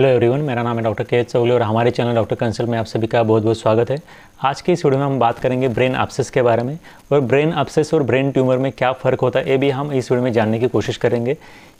hello everyone मेरा नाम है डॉक्टर के चौगले और हमारे चैनल डॉक्टर कंसल में आप सभी का बहुत बहुत स्वागत है आज के इस वीडियो में हम बात करेंगे ब्रेन अपसेस के बारे में और ब्रेन अपसेस और ब्रेन ट्यूमर में क्या फ़र्क होता है ये भी हम इस वीडियो में जानने की कोशिश करेंगे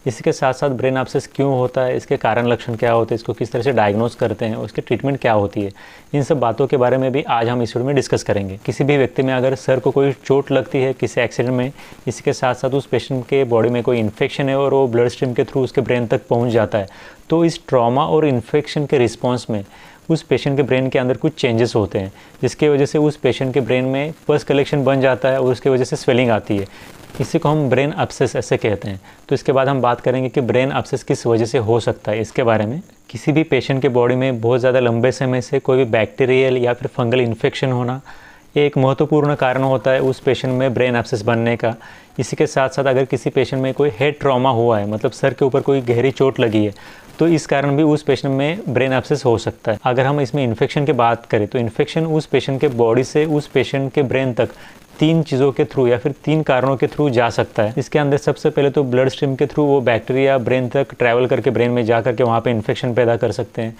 इसी के साथ साथ ब्रेन अपसेस क्यों होता है इसके कारण लक्षण क्या होते हैं इसको किस तरह से डायग्नोज करते हैं उसके ट्रीटमेंट क्या होती है इन सब बातों के बारे में भी आज हम इस वीडियो में डिस्कस करेंगे किसी भी व्यक्ति में अगर सर को कोई चोट लगती है किसी एक्सीडेंट में इसी के साथ साथ उस पेशेंट के बॉडी में कोई इन्फेक्शन है और वो ब्लड स्ट्रीम के थ्रू उसके ब्रेन तक पहुँच जाता है तो इस ट्रॉमा और इन्फेक्शन के रिस्पॉन्स में उस पेशेंट के ब्रेन के अंदर कुछ चेंजेस होते हैं जिसके वजह से उस पेशेंट के ब्रेन में पर्स कलेक्शन बन जाता है और उसकी वजह से स्वेलिंग आती है इसी को हम ब्रेन अपसेस ऐसे कहते हैं तो इसके बाद हम बात करेंगे कि ब्रेन अपसेस किस वजह से हो सकता है इसके बारे में किसी भी पेशेंट के बॉडी में बहुत ज़्यादा लंबे समय से कोई भी बैक्टीरियल या फिर फंगल इन्फेक्शन होना एक महत्वपूर्ण कारण होता है उस पेशेंट में ब्रेन अपसेस बनने का इसी के साथ साथ अगर किसी पेशेंट में कोई हेड ट्रॉमा हुआ है मतलब सर के ऊपर कोई गहरी चोट लगी है तो इस कारण भी उस पेशेंट में ब्रेन एब्सेस हो सकता है अगर हम इसमें इन्फेक्शन की बात करें तो इन्फेक्शन उस पेशेंट के बॉडी से उस पेशेंट के ब्रेन तक तीन चीज़ों के थ्रू या फिर तीन कारणों के थ्रू जा सकता है इसके अंदर सबसे पहले तो ब्लड स्ट्रीम के थ्रू वो बैक्टीरिया ब्रेन तक ट्रैवल करके ब्रेन में जा करके वहाँ पर इन्फेक्शन पैदा कर सकते हैं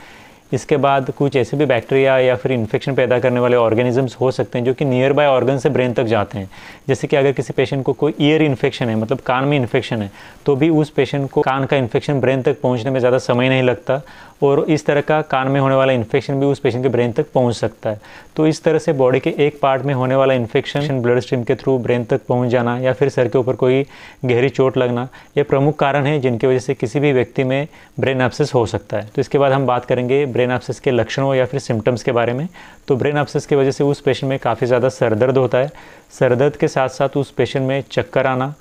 इसके बाद कुछ ऐसे भी बैक्टीरिया या फिर इन्फेक्शन पैदा करने वाले ऑर्गेनिजम्स हो सकते हैं जो कि नियर बाय ऑर्गन से ब्रेन तक जाते हैं जैसे कि अगर किसी पेशेंट को कोई ईयर इन्फेक्शन है मतलब कान में इन्फेक्शन है तो भी उस पेशेंट को कान का इन्फेक्शन ब्रेन तक पहुँचने में ज़्यादा समय नहीं लगता और इस तरह का कान में होने वाला इन्फेक्शन भी उस पेशेंट के ब्रेन तक पहुंच सकता है तो इस तरह से बॉडी के एक पार्ट में होने वाला इन्फेक्शन ब्लड स्ट्रीम के थ्रू ब्रेन तक पहुंच जाना या फिर सर के ऊपर कोई गहरी चोट लगना ये प्रमुख कारण है जिनकी वजह से किसी भी व्यक्ति में ब्रेन अपसेस हो सकता है तो इसके बाद हम बात करेंगे ब्रेन अपसेस के लक्षणों या फिर सिम्टम्स के बारे में तो ब्रेन अपसेस की वजह से उस पेशेंट में काफ़ी ज़्यादा सरदर्द होता है सरदर्द के साथ साथ उस पेशेंट में चक्कर आना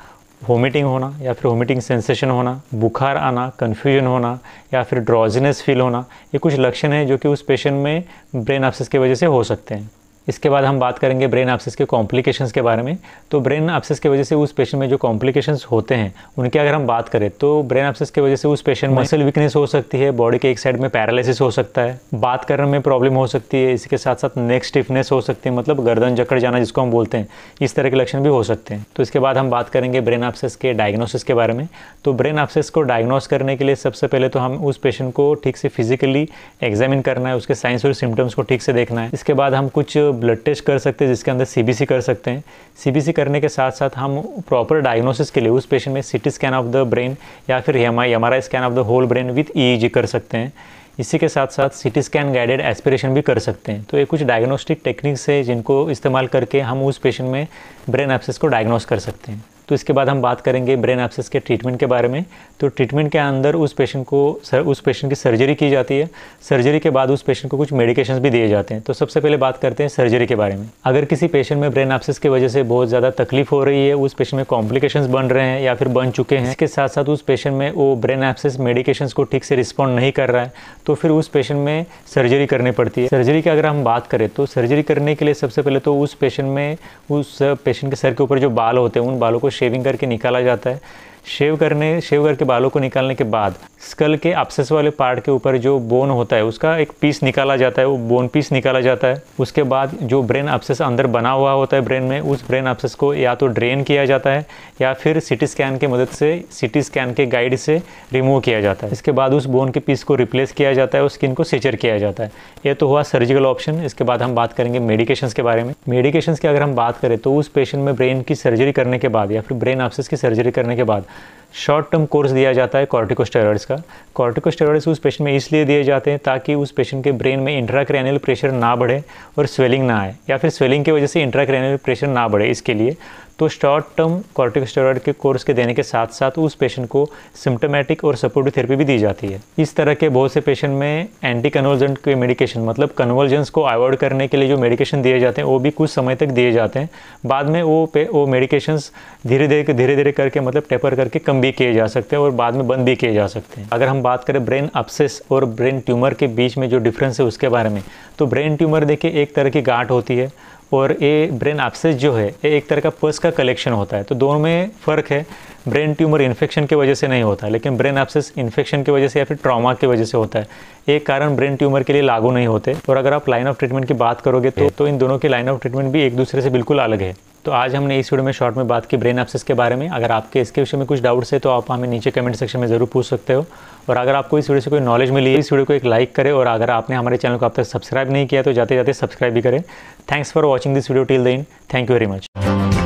वोमिटिंग होना या फिर वोमिटिंग सेंसेशन होना बुखार आना कन्फ्यूजन होना या फिर ड्रॉजीनेस फील होना ये कुछ लक्षण हैं जो कि उस पेशेंट में ब्रेन अपसेस की वजह से हो सकते हैं इसके बाद हम बात करेंगे ब्रेन आपसेस के कॉम्प्लिकेशंस के बारे में तो ब्रेन आपसेस की वजह से उस पेशेंट में जो कॉम्प्लिकेशंस होते हैं उनकी अगर हम बात करें तो ब्रेन आपसेस की वजह से उस पेशेंट में मसल वीकनेस हो सकती है बॉडी के एक साइड में पैरालिसिस हो सकता है बात करने में प्रॉब्लम हो सकती है इसके साथ साथ नेक स्टिफनेस हो सकती है मतलब गर्दन जकड़ जाना जिसको हम बोलते हैं इस तरह के लक्षण भी हो सकते हैं तो इसके बाद हम बात करेंगे ब्रेन आपसेस के डायग्नोसिस के बारे में तो ब्रेन आपसेस को डायग्नोस करने के लिए सबसे पहले तो हम उस पेशेंट को ठीक से फिजिकली एग्जामिन करना है उसके साइंस और सिम्टम्स को ठीक से देखना है इसके बाद हम कुछ ब्लड टेस्ट कर सकते हैं जिसके अंदर सी कर सकते हैं सी करने के साथ साथ हम प्रॉपर डायग्नोसिस के लिए उस पेशेंट में CT scan of the brain या फिर M I scan of the whole brain with E कर सकते हैं इसी के साथ साथ सिटी स्कैन गाइडेड एस्पिरेशन भी कर सकते हैं तो ये कुछ डायग्नोस्टिक टेक्निक्स है जिनको इस्तेमाल करके हम उस पेशेंट में ब्रेन एप्सेस को डायग्नोस कर सकते हैं तो इसके बाद हम बात करेंगे ब्रेन एप्सेस के ट्रीटमेंट के बारे में तो ट्रीटमेंट के अंदर उस पेशेंट को उस पेशेंट की सर्जरी की जाती है सर्जरी के बाद उस पेशेंट को कुछ मेडिकेशन भी दिए जाते हैं तो सबसे पहले बात करते हैं सर्जरी के बारे में अगर किसी पेशेंट में ब्रेन एप्सेस की वजह से बहुत ज़्यादा तकलीफ हो रही है उस पेशेंट में कॉम्प्लिकेशन बन रहे हैं या फिर बन चुके हैं इसके साथ साथ उस पेशेंट में वो ब्रेन एप्सेस मेडिकेशन को ठीक से रिस्पॉन्ड नहीं कर रहा है तो फिर उस पेशेंट में सर्जरी करनी पड़ती है सर्जरी की अगर हम बात करें तो सर्जरी करने के लिए सबसे पहले तो उस पेशेंट में उस पेशेंट के सर के ऊपर जो बाल होते हैं उन बालों को शेविंग करके निकाला जाता है शेव करने शेव करके बालों को निकालने के बाद स्कल के अपसेस वाले पार्ट के ऊपर जो बोन होता है उसका एक पीस निकाला जाता है वो बोन पीस निकाला जाता है उसके बाद जो ब्रेन अपसेस अंदर बना हुआ होता है ब्रेन में उस ब्रेन अपसेस को या तो ड्रेन किया जाता है या फिर सिटी स्कैन के मदद से सिटी स्कैन के गाइड से रिमूव किया जाता है इसके बाद उस बोन के पीस को रिप्लेस किया जाता है और स्किन को सेचर किया जाता है ये तो हुआ सर्जिकल ऑप्शन इसके बाद हम बात करेंगे मेडिकेशन के बारे में मेडिकेशन की अगर हम बात करें तो उस पेशेंट में ब्रेन की सर्जरी करने के बाद या फिर ब्रेन अपसेस की सर्जरी करने के बाद शॉर्ट टर्म कोर्स दिया जाता है कॉर्टिकोस्टेरॉइड्स का कॉर्टिकोस्टेरॉइड्स उस पेशेंट में इसलिए दिए जाते हैं ताकि उस पेशेंट के ब्रेन में इंट्राक्रैनियल प्रेशर ना बढ़े और स्वेलिंग ना आए या फिर स्वेलिंग की वजह से इंट्राक्रैनियल प्रेशर ना बढ़े इसके लिए तो शॉर्ट टर्म स्टेरॉयड के कोर्स के देने के साथ साथ उस पेशेंट को सिम्टोमेटिक और सपोर्टिव थेरेपी भी दी जाती है इस तरह के बहुत से पेशेंट में एंटी कन्वर्जेंट के मेडिकेशन मतलब कन्वर्जेंस को अवॉइड करने के लिए जो मेडिकेशन दिए जाते हैं वो भी कुछ समय तक दिए जाते हैं बाद में वो पे वो मेडिकेशन धीरे धीरे धीरे धीरे करके मतलब टेपर करके कम भी किए जा सकते हैं और बाद में बंद भी किए जा सकते हैं अगर हम बात करें ब्रेन अपसेस और ब्रेन ट्यूमर के बीच में जो डिफरेंस है उसके बारे में तो ब्रेन ट्यूमर देखिए एक तरह की गांठ होती है और ये ब्रेन आपसेस जो है ये एक तरह का पर्स का कलेक्शन होता है तो दोनों में फ़र्क है ब्रेन ट्यूमर इन्फेक्शन की वजह से नहीं होता है लेकिन ब्रेन एप्सिस इन्फेक्शन की वजह से या फिर ट्रॉमा की वजह से होता है एक कारण ब्रेन ट्यूमर के लिए लागू नहीं होते और अगर आप लाइन ऑफ ट्रीटमेंट की बात करोगे तो, तो इन दोनों की लाइन ऑफ ट्रीटमेंट भी एक दूसरे से बिल्कुल अलग है तो आज हमने इस वीडियो में शॉर्ट में बात की ब्रेन एप्सिस के बारे में अगर आपके इसके विषय में कुछ डाउट्स है तो आप हमें नीचे कमेंट सेक्शन में ज़रूर पूछ सकते हो और अगर आपको इस वीडियो से कोई नॉलेज मिली इस वीडियो को एक लाइक करें और अगर आपने हमारे चैनल को अब तक सब्सक्राइब नहीं किया तो जाते जाते सब्सक्राइब भी करें thanks for watching this video till the end thank you very much